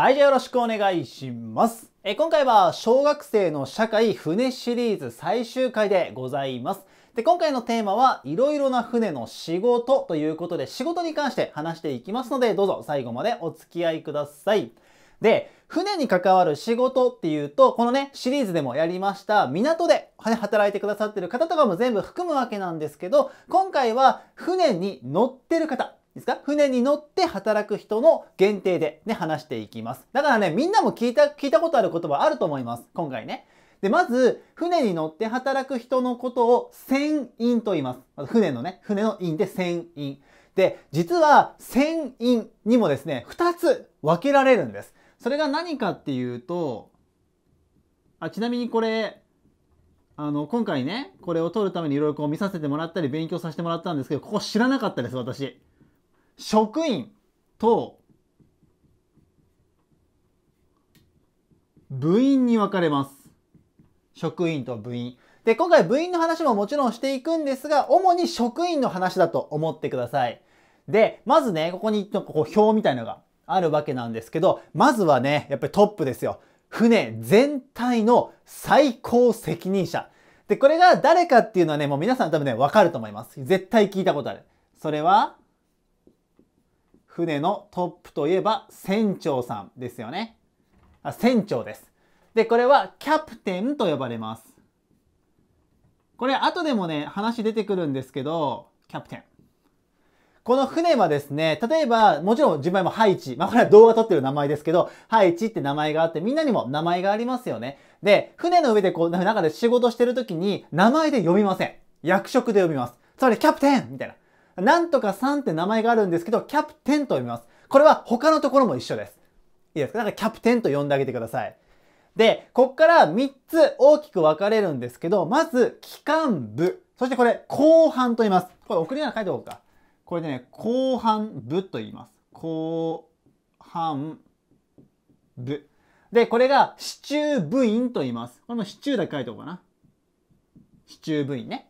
はい、じゃあよろしくお願いします。え今回は小学生の社会船シリーズ最終回でございます。で、今回のテーマはいろいろな船の仕事ということで仕事に関して話していきますのでどうぞ最後までお付き合いください。で、船に関わる仕事っていうと、このね、シリーズでもやりました、港で働いてくださってる方とかも全部含むわけなんですけど、今回は船に乗ってる方、ですか船に乗って働く人の限定でね、話していきます。だからね、みんなも聞いた、聞いたことある言葉あると思います。今回ね。で、まず、船に乗って働く人のことを船員と言います。船のね、船の員で船員。で、実は船員にもですね、2つ分けられるんです。それが何かっていうと、あちなみにこれ、あの、今回ね、これを撮るためにいろいろこう見させてもらったり勉強させてもらったんですけど、ここ知らなかったです、私。職員と部員に分かれます。職員と部員。で、今回部員の話ももちろんしていくんですが、主に職員の話だと思ってください。で、まずね、ここにこう表みたいのがあるわけなんですけど、まずはね、やっぱりトップですよ。船全体の最高責任者。で、これが誰かっていうのはね、もう皆さん多分ね、わかると思います。絶対聞いたことある。それは、船のトップといえば船長さんですよね。あ船長です。で、これはキャプテンと呼ばれます。これ後でもね、話出てくるんですけど、キャプテン。この船はですね、例えば、もちろん自分もハイチ。まあ、これは動画撮ってる名前ですけど、ハイチって名前があって、みんなにも名前がありますよね。で、船の上でこう、中で仕事してる時に、名前で読みません。役職で読みます。つまり、キャプテンみたいな。なんとかさんって名前があるんですけど、キャプテンと読みます。これは他のところも一緒です。いいですかだからキャプテンと呼んであげてください。で、こっから3つ大きく分かれるんですけど、まず、機関部。そしてこれ、後半と言います。これ、送りながら書いておこうか。これでね、後半部と言います。後半部。で、これが支柱部員と言います。これも支柱だけ書いておこうかな。支柱部員ね。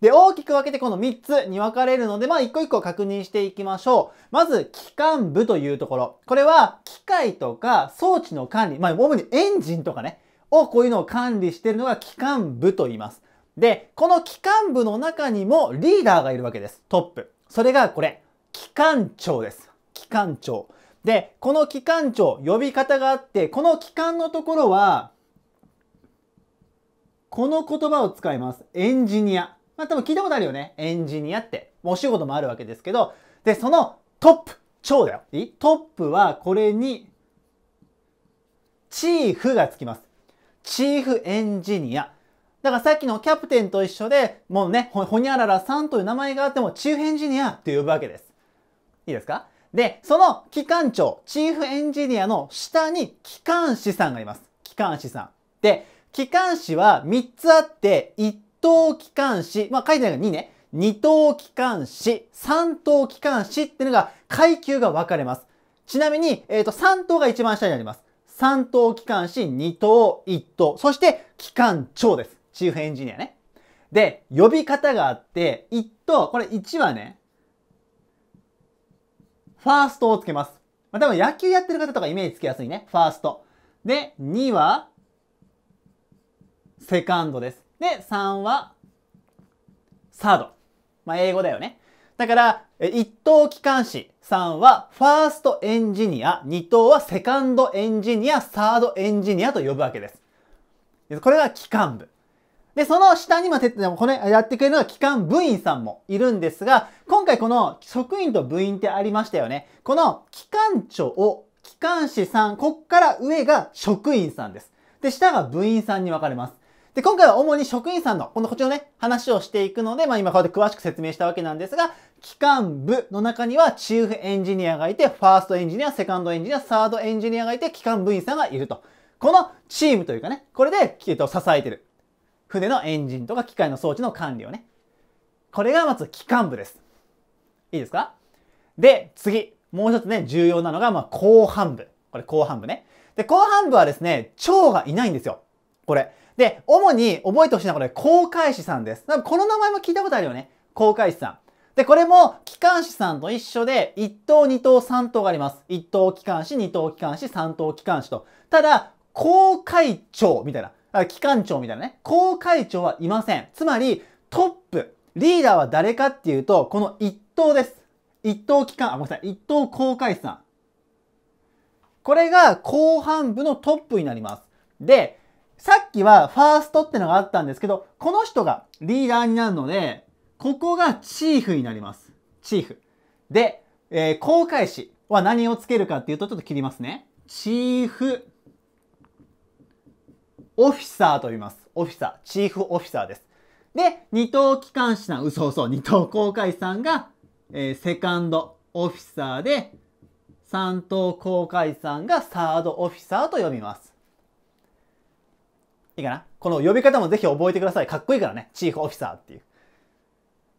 で、大きく分けてこの3つに分かれるので、まあ一個一個確認していきましょう。まず、機関部というところ。これは、機械とか装置の管理、まあ主にエンジンとかね、をこういうのを管理しているのが機関部と言います。で、この機関部の中にもリーダーがいるわけです。トップ。それがこれ、機関長です。機関長。で、この機関長、呼び方があって、この機関のところは、この言葉を使います。エンジニア。まあ多分聞いたことあるよね。エンジニアって。お仕事もあるわけですけど、で、そのトップ、超だよ。いいトップはこれに、チーフがつきます。チーフエンジニア。だからさっきのキャプテンと一緒で、もうね、ほにゃららさんという名前があっても、チーフエンジニアって呼ぶわけです。いいですかで、その機関長、チーフエンジニアの下に機関士さんがいます。機関士さん。で、機関士は3つあって、1等機関士、まあ、書いてないら2ね。二等機関士、三等機関士っていうのが階級が分かれます。ちなみに、えっ、ー、と、三等が一番下になります。三等機関士、二等、一等。そして、機関長です。チーフエンジニアね。で、呼び方があって、一等、これ1はね、ファーストをつけます。まあ、多分野球やってる方とかイメージつけやすいね。ファースト。で、2は、セカンドです。で、3はサード。まあ、英語だよね。だから、一等機関士3はファーストエンジニア、二等はセカンドエンジニア、サードエンジニアと呼ぶわけです。これが機関部。で、その下にも、これやってくれるのは機関部員さんもいるんですが、今回この職員と部員ってありましたよね。この機関長を、機関士さん、こっから上が職員さんです。で、下が部員さんに分かれます。で、今回は主に職員さんの、このこちらのね、話をしていくので、まあ今こうやって詳しく説明したわけなんですが、機関部の中にはチーフエンジニアがいて、ファーストエンジニア、セカンドエンジニア、サードエンジニアがいて、機関部員さんがいると。このチームというかね、これで、えっと、支えてる。船のエンジンとか機械の装置の管理をね。これがまず機関部です。いいですかで、次。もう一つね、重要なのが、まあ、後半部。これ後半部ね。で、後半部はですね、長がいないんですよ。これ。で、主に覚えてほしいのはこれ、航海士さんです。この名前も聞いたことあるよね。航海士さん。で、これも機関士さんと一緒で、一等、二等、三等があります。一等機関士、二等機関士、三等機関士と。ただ、航海長みたいな、あ機関長みたいなね、航海長はいません。つまり、トップ、リーダーは誰かっていうと、この一等です。一等機関、あ、ごめんなさい、一等航海士さん。これが後半部のトップになります。で、さっきはファーストってのがあったんですけど、この人がリーダーになるので、ここがチーフになります。チーフ。で、えー、公開詞は何をつけるかっていうと、ちょっと切りますね。チーフオフィサーと言います。オフィサー。チーフオフィサーです。で、二等機関士さん、嘘嘘、二等航海士さんが、えー、セカンドオフィサーで、三等航海士さんがサードオフィサーと呼びます。いいかなこの呼び方もぜひ覚えてください。かっこいいからね。チーフオフィサーっていう。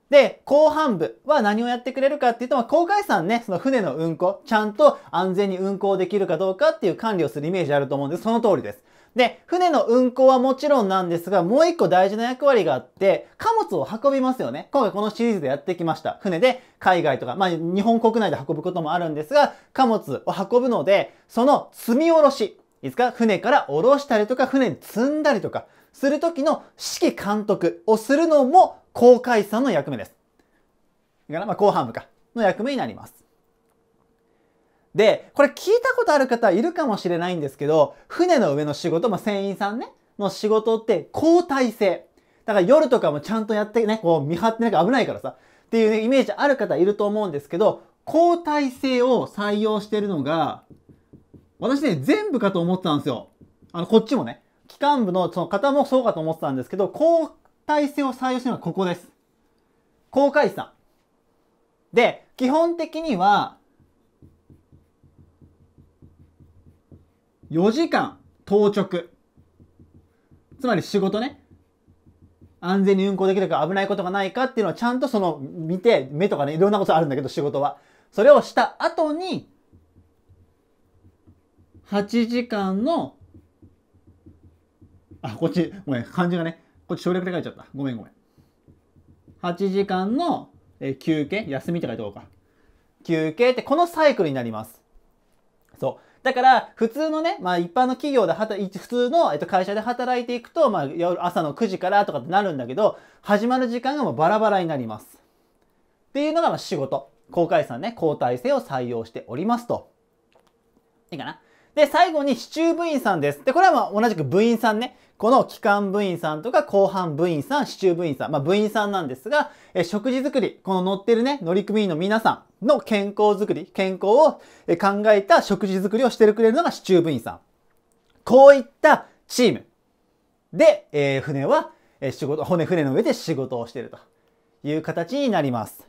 で、後半部は何をやってくれるかっていうと、まあ、航海士さんね、その船の運航、ちゃんと安全に運航できるかどうかっていう管理をするイメージあると思うんです。その通りです。で、船の運航はもちろんなんですが、もう一個大事な役割があって、貨物を運びますよね。今回このシリーズでやってきました。船で海外とか、まあ日本国内で運ぶこともあるんですが、貨物を運ぶので、その積み下ろし。いつか船から降ろしたりとか、船に積んだりとか、する時の指揮監督をするのも航海士さんの役目です。だから、まあ、後半部か、の役目になります。で、これ聞いたことある方いるかもしれないんですけど、船の上の仕事、まあ、船員さんね、の仕事って交代制。だから夜とかもちゃんとやってね、こう見張ってなきゃ危ないからさ、っていうね、イメージある方いると思うんですけど、交代制を採用してるのが、私ね、全部かと思ってたんですよ。あの、こっちもね。機関部のその方もそうかと思ってたんですけど、交代制を採用してるのはここです。公開した。で、基本的には、4時間当直。つまり仕事ね。安全に運行できるか危ないことがないかっていうのはちゃんとその見て、目とかね、いろんなことあるんだけど仕事は。それをした後に8時間の、あ、こっち、ごめん、漢字がね、こっち省略で書いちゃった。ごめんごめん。8時間の、え休憩、休みって書いておこうか。休憩ってこのサイクルになります。そう。だから、普通のね、まあ一般の企業で働、普通の、えっと、会社で働いていくと、まあ夜朝の9時からとかってなるんだけど、始まる時間がもうバラバラになります。っていうのがまあ仕事。公開さんね、交代制を採用しておりますと。いいかなで、最後に支柱部員さんです。で、これはまあ同じく部員さんね。この機関部員さんとか後半部員さん、支柱部員さん、まあ部員さんなんですが、え食事作り、この乗ってるね、乗組員の皆さんの健康づくり、健康を考えた食事作りをしてくれるのが支柱部員さん。こういったチームで、えー、船は、え仕事、骨船の上で仕事をしているという形になります。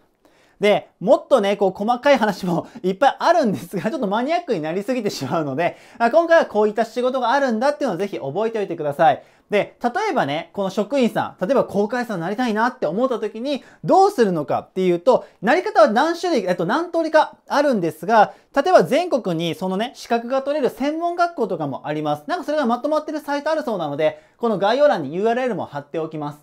で、もっとね、こう細かい話もいっぱいあるんですが、ちょっとマニアックになりすぎてしまうので、今回はこういった仕事があるんだっていうのをぜひ覚えておいてください。で、例えばね、この職員さん、例えば公開さんになりたいなって思った時にどうするのかっていうと、なり方は何種類、えっと何通りかあるんですが、例えば全国にそのね、資格が取れる専門学校とかもあります。なんかそれがまとまってるサイトあるそうなので、この概要欄に URL も貼っておきます。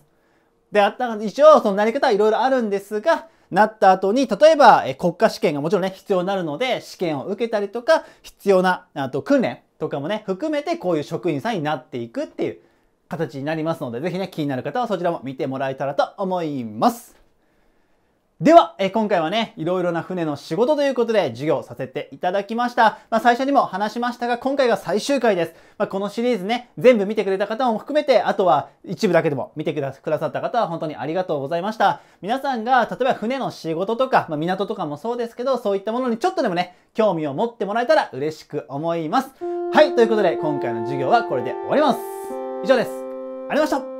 で、あった、一応そのなり方はいろいろあるんですが、なった後に、例えば、え国家試験がもちろんね、必要になるので、試験を受けたりとか、必要な、あと訓練とかもね、含めてこういう職員さんになっていくっていう形になりますので、ぜひね、気になる方はそちらも見てもらえたらと思います。では、え今回はね、いろいろな船の仕事ということで授業させていただきました。まあ、最初にも話しましたが、今回が最終回です。まあ、このシリーズね、全部見てくれた方も含めて、あとは一部だけでも見てくださった方は本当にありがとうございました。皆さんが、例えば船の仕事とか、まあ、港とかもそうですけど、そういったものにちょっとでもね、興味を持ってもらえたら嬉しく思います。はい、ということで、今回の授業はこれで終わります。以上です。ありがとうございました。